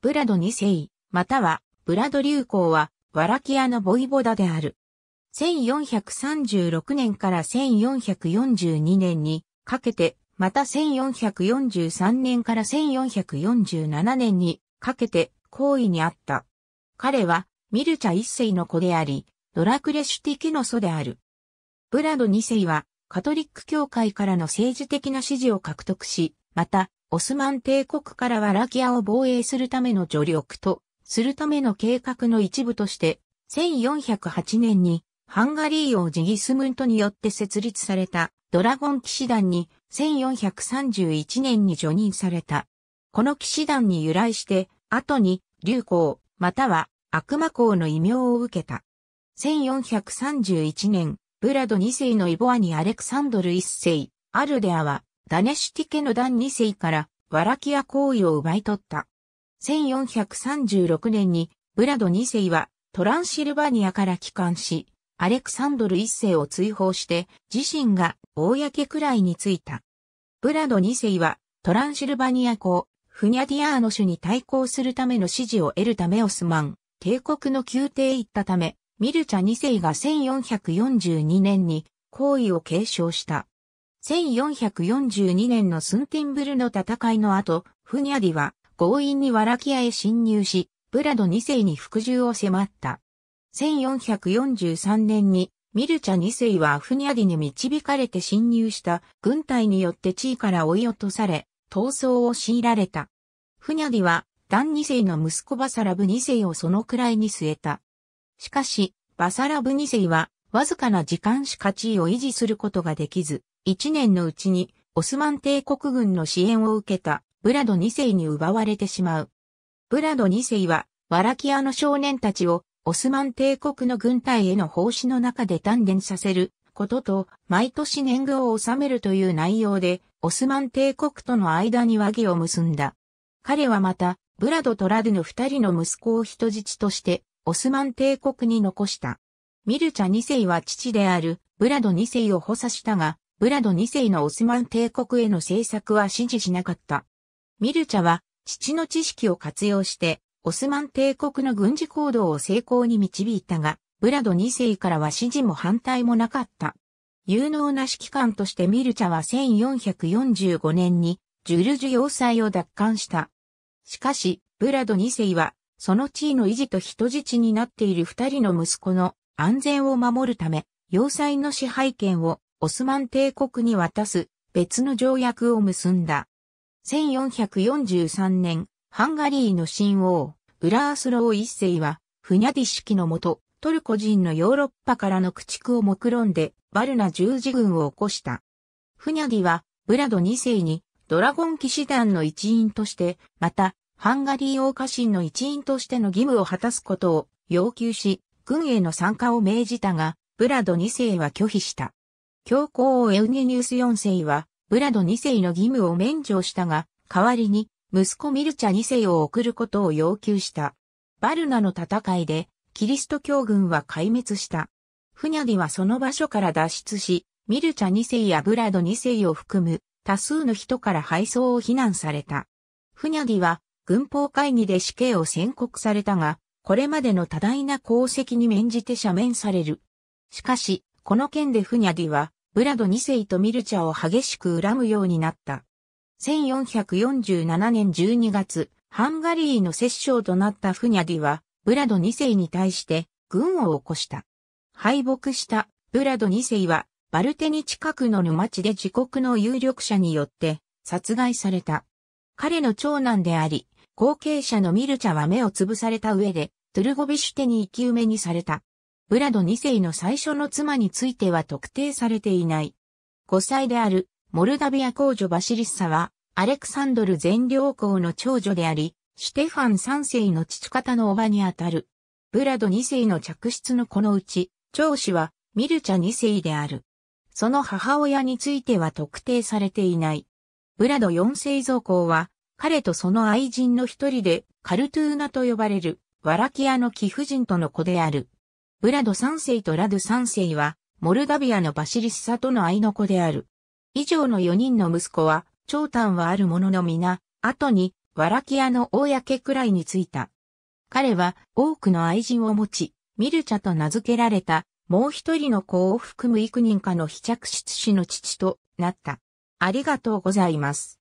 ブラド2世、またはブラド流行はワラキアのボイボダである。1436年から1442年にかけて、また1443年から1447年にかけて行為にあった。彼はミルチャ一世の子であり、ドラクレシュティキの祖である。ブラド二世はカトリック教会からの政治的な支持を獲得し、またオスマン帝国からはラキアを防衛するための助力と、するための計画の一部として、1408年にハンガリー王ジギスムントによって設立されたドラゴン騎士団に1431年に除任された。この騎士団に由来して、後に流行または悪魔公の異名を受けた。1431年、ブラド2世のイボアニ・アレクサンドル1世、アルデアはダネシュティ家の団2世からワラキア行為を奪い取った。1436年にブラド2世はトランシルバニアから帰還し、アレクサンドル1世を追放して自身が公くらいについた。ブラド2世はトランシルバニア公、フニャディアーノ種に対抗するための支持を得るためオスマン、帝国の宮廷行ったため、ミルチャ2世が1442年に行為を継承した。1442年のスンティンブルの戦いの後、フニャディは強引にワラキアへ侵入し、ブラド2世に服従を迫った。1443年にミルチャ2世はフニャディに導かれて侵入した軍隊によって地位から追い落とされ、闘争を強いられた。フニャディはダン2世の息子バサラブ2世をそのくらいに据えた。しかし、バサラブ2世はわずかな時間しか地位を維持することができず、1年のうちにオスマン帝国軍の支援を受けたブラド2世に奪われてしまう。ブラド2世はワラキアの少年たちをオスマン帝国の軍隊への奉仕の中で鍛錬させることと毎年年貢を納めるという内容でオスマン帝国との間に和議を結んだ。彼はまたブラドとラドヌ。の二人の息子を人質としてオスマン帝国に残した。ミルチャ2世は父であるブラド2世を補佐したがブラド2世のオスマン帝国への政策は支持しなかった。ミルチャは父の知識を活用してオスマン帝国の軍事行動を成功に導いたが、ブラド2世からは支持も反対もなかった。有能な指揮官としてミルチャは1445年にジュルジュ要塞を奪還した。しかし、ブラド2世は、その地位の維持と人質になっている二人の息子の安全を守るため、要塞の支配権をオスマン帝国に渡す別の条約を結んだ。1443年、ハンガリーの新王、ウラースロー一世は、フニャディ式のもと、トルコ人のヨーロッパからの駆逐を目論んで、バルナ十字軍を起こした。フニャディは、ブラド二世に、ドラゴン騎士団の一員として、また、ハンガリー王家臣の一員としての義務を果たすことを要求し、軍への参加を命じたが、ブラド二世は拒否した。教皇をエウゲニウス4世は、ブラド2世の義務を免除したが、代わりに、息子ミルチャ2世を送ることを要求した。バルナの戦いで、キリスト教軍は壊滅した。フニャディはその場所から脱出し、ミルチャ2世やブラド2世を含む多数の人から敗走を非難された。フニャディは軍法会議で死刑を宣告されたが、これまでの多大な功績に免じて赦免される。しかし、この件でフニャディはブラド2世とミルチャを激しく恨むようになった。1447年12月、ハンガリーの摂政となったフニャディは、ブラド2世に対して軍を起こした。敗北したブラド2世は、バルテニ近くの沼地で自国の有力者によって殺害された。彼の長男であり、後継者のミルチャは目を潰された上で、トゥルゴビシュテに生き埋めにされた。ブラド2世の最初の妻については特定されていない。5歳であるモルダビア公女バシリッサは、アレクサンドル全領公の長女であり、シテファン3世の父方の叔母にあたる。ブラド2世の嫡出のこのうち、長子はミルチャ2世である。その母親については特定されていない。ブラド4世造公は、彼とその愛人の一人で、カルトゥーナと呼ばれる、ワラキアの貴婦人との子である。ブラド3世とラド3世は、モルダビアのバシリスサとの愛の子である。以上の4人の息子は、長短はあるものの皆、後に、ワラキアの公くらいについた。彼は多くの愛人を持ち、ミルチャと名付けられた、もう一人の子を含む幾人かの非着室子の父となった。ありがとうございます。